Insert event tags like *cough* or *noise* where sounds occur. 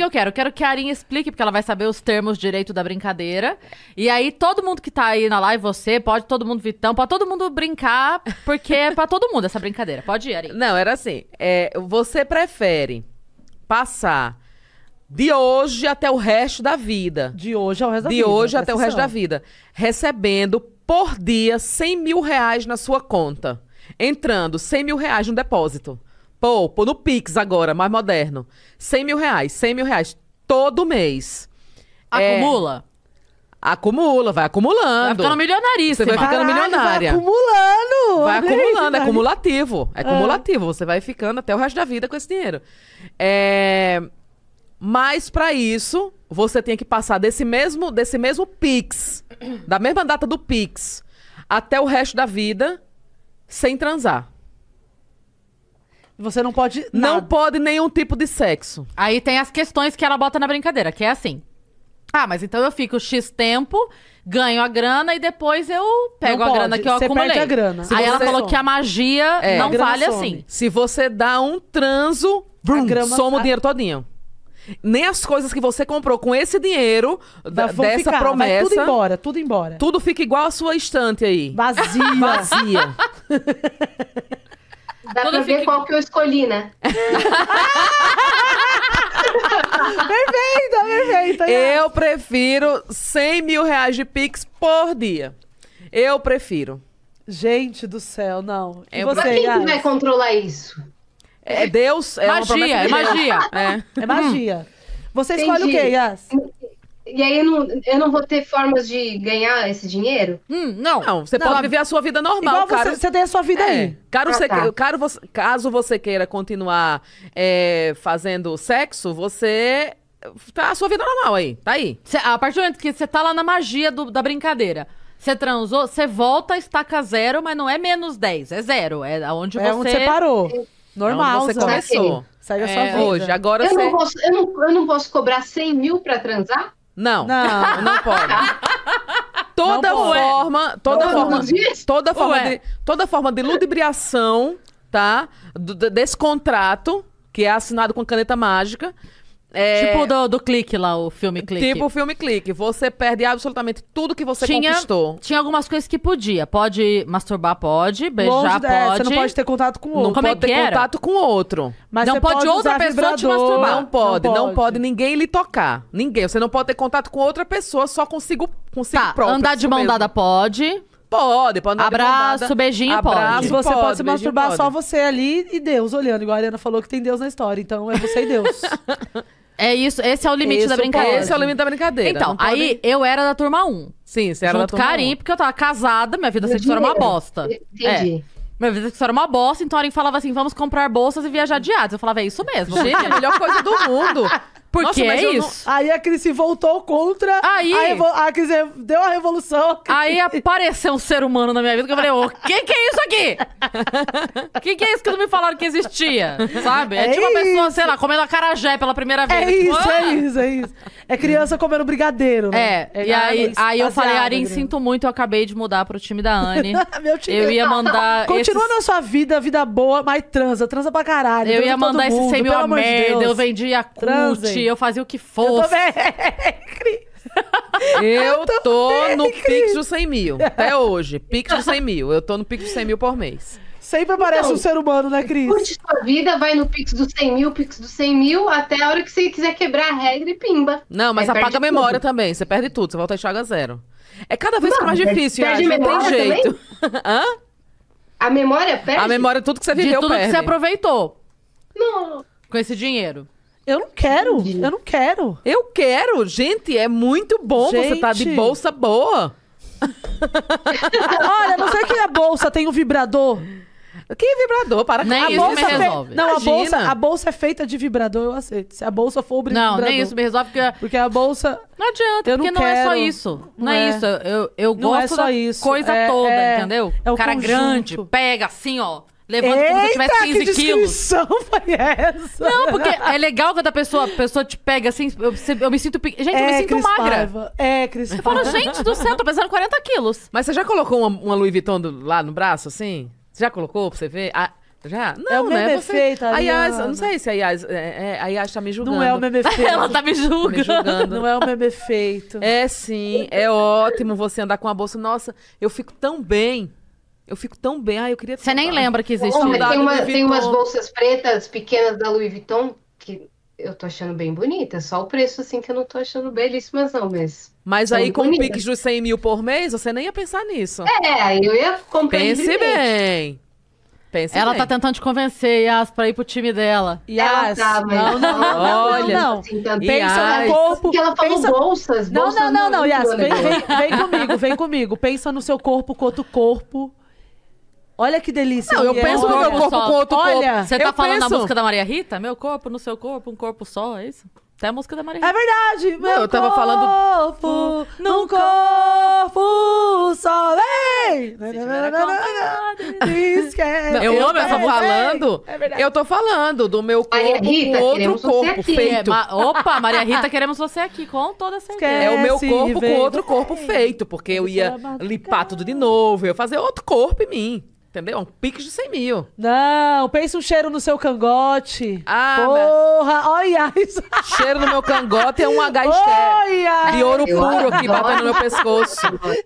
que eu quero? Eu quero que a Arinha explique, porque ela vai saber os termos direito da brincadeira. E aí, todo mundo que tá aí na live, você, pode todo mundo, Vitão, pode todo mundo brincar, porque é pra todo mundo essa brincadeira. Pode ir, Arinha. Não, era assim. É, você prefere passar de hoje até o resto da vida. De hoje ao resto da de vida. De hoje até o resto da vida. Recebendo por dia 100 mil reais na sua conta. Entrando 100 mil reais no depósito. Pô, pô, no Pix agora, mais moderno. 100 mil reais, 100 mil reais todo mês. É, Acumula? É... Acumula, vai acumulando. Vai ficando milionaríssima. Você vai ficando Caralho, milionária. Vai acumulando. Vai acumulando, é cumulativo. É, é ah. cumulativo. Você vai ficando até o resto da vida com esse dinheiro. É... Mas para isso, você tem que passar desse mesmo, desse mesmo Pix, da mesma data do Pix, até o resto da vida, sem transar. Você não pode. Não pode nenhum tipo de sexo. Aí tem as questões que ela bota na brincadeira, que é assim. Ah, mas então eu fico X tempo, ganho a grana e depois eu pego não a grana que eu você acumulei. Perde a grana. Aí ela falou some. que a magia é. não a vale some. assim. Se você dá um transo, vrum, grama, soma o tá dinheiro todinho. Nem as coisas que você comprou com esse dinheiro da, dessa ficar, promessa. tudo embora, tudo embora. Tudo fica igual a sua estante aí. Vazia. Vazia. *laughs* Dá Toda pra ver fica... qual que eu escolhi, né? perfeita, *laughs* perfeita. É eu prefiro 100 mil reais de Pix por dia. Eu prefiro. Gente do céu, não. E eu você, quem que vai controlar isso? É Deus, é magia, é magia. É, é magia. Você escolhe Entendi. o quê, Yas? E aí eu não, eu não vou ter formas de ganhar esse dinheiro? Hum, não. Não, você não, pode viver a sua vida normal, igual cara. Você, você tem a sua vida é. aí. Caro, ah, você, tá. caro, você, caso você queira continuar é, fazendo sexo, você tá a sua vida normal aí, tá aí. Cê, a partir do momento que você tá lá na magia do, da brincadeira, você transou, você volta, estaca zero, mas não é menos 10, é zero. É, é onde é você... parou. É normal, é você começou. Segue a sua é, vida. Hoje, agora eu, você... não posso, eu, não, eu não posso cobrar 100 mil pra transar? Não. Não, *laughs* não pode. Toda não pode. forma, toda não, forma, toda forma de, toda forma de ludibriação, tá? D desse contrato que é assinado com caneta mágica, é... Tipo do, do clique lá, o filme clique. Tipo o filme clique. Você perde absolutamente tudo que você tinha, conquistou. Tinha algumas coisas que podia. Pode masturbar, pode. Beijar, Longe pode. você não pode ter contato com outro. Não, como pode é ter era? contato com outro. Mas não pode, pode outra pessoa te masturbar. Não pode, não pode, não pode. ninguém lhe tocar. Ninguém. Você não pode ter contato com outra pessoa, só consigo, consigo tá, próprio. Andar de mão dada pode. Pode, pode andar Abraço, de beijinho, Abraço, pode. Você pode, pode se masturbar pode. só você ali e Deus olhando. Igual a Ariana falou que tem Deus na história, então é você e Deus. *laughs* É isso, esse é o limite da é brincadeira. Pode. Esse é o limite da brincadeira. Então, aí eu era da turma 1. Sim, você era da turma Carim, 1. porque eu tava casada, minha vida sempre era uma bosta. *laughs* Entendi. É. Minha vida sexual era uma bosta, então a Arin falava assim: vamos comprar bolsas e viajar de atos. Eu falava, é isso mesmo. Gente, é a melhor coisa do mundo. *laughs* Porque Nossa, é isso. Não... Aí a Cris se voltou contra. Aí a, Revo... a Cris deu a revolução. Aí *laughs* apareceu um ser humano na minha vida que eu falei: o que, que é isso aqui? O *laughs* que, que é isso que não me falaram que existia? Sabe? É, é tipo isso. uma pessoa, sei lá, comendo acarajé pela primeira vez. É tipo, isso, é ah! é isso, é isso. É criança comendo brigadeiro. Né? É. é e aí, aí, eu falei: Arim, sinto muito, eu acabei de mudar pro time da Anne. *laughs* Meu time. Eu ia tá mandar. esses... Continua na sua vida, vida boa, mas transa. Transa pra caralho. Eu ia mandar mundo, esse sem meu merda. Deus. Eu vendia a Transa eu fazia o que fosse. *laughs* Eu, eu tô, no Pix dos 100 mil. Até hoje. Pix dos 100 mil. Eu tô no Pix dos 100 mil por mês. Sempre aparece então, um ser humano, né, Cris? Curte sua vida, vai no Pix dos 100 mil, Pix dos 100 mil, até a hora que você quiser quebrar a regra e pimba. Não, mas apaga a memória tudo. também. Você perde tudo, você volta a enxergar zero. É cada vez é mais difícil, perde Não tem jeito. *laughs* Hã? A memória perde? A memória, tudo que você viveu, De tudo perde. que você aproveitou. Não. Com esse dinheiro. Eu não quero, Entendi. eu não quero. Eu quero, gente, é muito bom gente. você tá de bolsa boa. *laughs* Olha, não sei que a é bolsa tem um vibrador. Que vibrador? Para nem a isso bolsa me resolve. Fe... Não, a bolsa, a bolsa é feita de vibrador, eu aceito. Se a bolsa for o Não, nem isso me resolve, porque... Porque a bolsa... Não adianta, eu porque não, não é só isso. Não, é. é. isso, eu, eu é gosto é da isso. coisa é, toda, é, entendeu? É o cara conjunto. grande, pega assim, ó... Levando como se eu tivesse 15 que quilos. *laughs* foi essa? Não, porque é legal quando a pessoa, a pessoa te pega assim, eu, eu me sinto. pe- Gente, eu me é, sinto magra. Paiva. É, Cris Eu falo, gente do céu, tô pesando 40 quilos. Mas você já colocou uma, uma Louis Vuitton do- lá no braço, assim? Você já colocou pra você ver? Ah, já? É não, o né? feito Você... a Yas, eu não sei se a Yas, é, é, a Yas tá me julgando. Não é o meme *laughs* Ela tá me tá julgando. Me julgando. Não é o meme efeito. É sim, é ótimo você andar com a bolsa. Nossa, eu fico tão bem. Eu fico tão bem. Ah, eu queria. Você nem lembra que existe Bom, um tem, uma, tem umas bolsas pretas pequenas da Louis Vuitton que eu tô achando bem bonita. Só o preço, assim, que eu não tô achando belíssimas, não, mas. Mas aí, com bonitas. um pique de 100 mil por mês, você nem ia pensar nisso. É, eu ia comprar. Pense bem. Pense ela bem. tá tentando te convencer, Yas, pra ir pro time dela. Yas, tá, mas... não, não, tá assim não, não, Olha, não. Assim, pensa no corpo. Porque ela falou pensa... bolsas, bolsas. Não, não, não, não, Yas, vem, vem, vem comigo, vem comigo. Pensa no seu corpo quanto corpo Olha que delícia. Não, eu é. penso no meu corpo só. com outro Olha, corpo. Você tá falando penso. da música da Maria Rita? Meu corpo no seu corpo, um corpo só, é isso? Até a música da Maria é Rita. É verdade. Meu Não, eu tava corpo, falando. Num corpo só. Ei! Esquece. Eu amo essa falando. É verdade. Eu tô falando do meu corpo Maria Rita, com outro corpo feito. É, opa, Maria Rita, *laughs* queremos você aqui, com toda essa Esquece, é o meu corpo com outro corpo feito, porque eu ia limpar tudo de novo, eu ia fazer outro corpo em mim. Entendeu? Um pique de 100 mil. Não, pensa um cheiro no seu cangote. Ah, Porra, olha *laughs* isso. Cheiro no meu cangote é um H Olha! De ouro puro aqui batendo no meu pescoço.